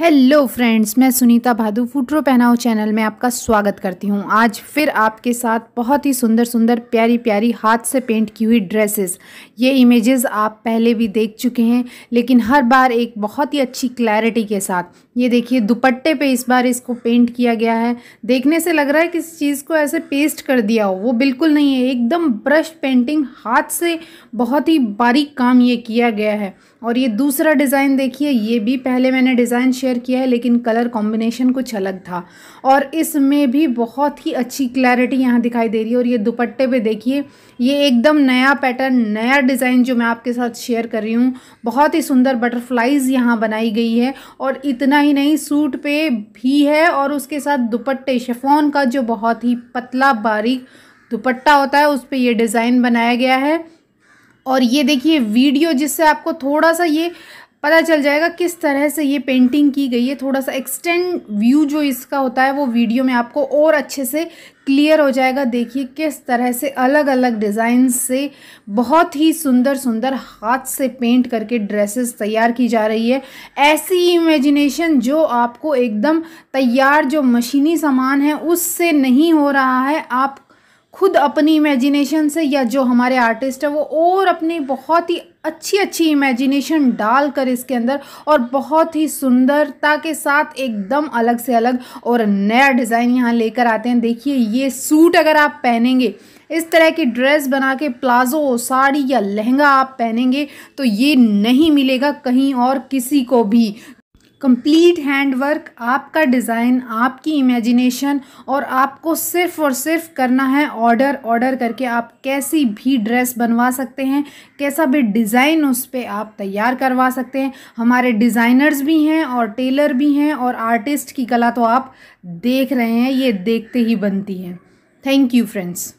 hello friends मैं Sunita भादु फुटरो पहनाओ channel में आपका स्वागत करती हूँ आज फिर आपके साथ बहुत ही सुंदर सुंदर प्यारी प्यारी हाथ से पेंट की हुई ड्रेसेस ये इमेजेस आप पहले भी देख चुके हैं लेकिन हर बार एक बहुत ही अच्छी क्लैरिटी के साथ ये देखिए दुपट्टे पे इस बार इसको पेंट किया गया है देखने से लग रहा है कि इस चीज़ को ऐसे पेस्ट कर दिया हो वो बिल्कुल नहीं है एकदम ब्रश पेंटिंग हाथ से बहुत ही बारीक काम ये किया गया है और ये दूसरा डिज़ाइन देखिए ये भी पहले मैंने डिज़ाइन शेयर शेयर किया है लेकिन कलर कॉम्बिनेशन कुछ अलग था और इसमें भी बहुत ही अच्छी क्लैरिटी यहाँ दिखाई दे रही है और ये दुपट्टे पे देखिए ये एकदम नया पैटर्न नया डिज़ाइन जो मैं आपके साथ शेयर कर रही हूँ बहुत ही सुंदर बटरफ्लाइज़ यहाँ बनाई गई है और इतना ही नहीं सूट पे भी है और उसके साथ दुपट्टे शेफोन का जो बहुत ही पतला बारीक दुपट्टा होता है उस पर यह डिज़ाइन बनाया गया है और ये देखिए वीडियो जिससे आपको थोड़ा सा ये पता चल जाएगा किस तरह से ये पेंटिंग की गई है थोड़ा सा एक्सटेंड व्यू जो इसका होता है वो वीडियो में आपको और अच्छे से क्लियर हो जाएगा देखिए किस तरह से अलग अलग डिज़ाइन से बहुत ही सुंदर सुंदर हाथ से पेंट करके ड्रेसेस तैयार की जा रही है ऐसी इमेजिनेशन जो आपको एकदम तैयार जो मशीनी सामान है उससे नहीं हो रहा है आप खुद अपनी इमेजिनेशन से या जो हमारे आर्टिस्ट है वो और अपने बहुत ही अच्छी अच्छी इमेजिनेशन डाल कर इसके अंदर और बहुत ही सुंदरता के साथ एकदम अलग से अलग और नया डिज़ाइन यहाँ लेकर आते हैं देखिए ये सूट अगर आप पहनेंगे इस तरह की ड्रेस बना के प्लाजो साड़ी या लहंगा आप पहनेंगे तो ये नहीं मिलेगा कहीं और किसी को भी कंप्लीट हैंडवर्क आपका डिज़ाइन आपकी इमेजिनेशन और आपको सिर्फ और सिर्फ करना है ऑर्डर ऑर्डर करके आप कैसी भी ड्रेस बनवा सकते हैं कैसा भी डिज़ाइन उस पर आप तैयार करवा सकते हैं हमारे डिज़ाइनर्स भी हैं और टेलर भी हैं और आर्टिस्ट की कला तो आप देख रहे हैं ये देखते ही बनती है थैंक यू फ्रेंड्स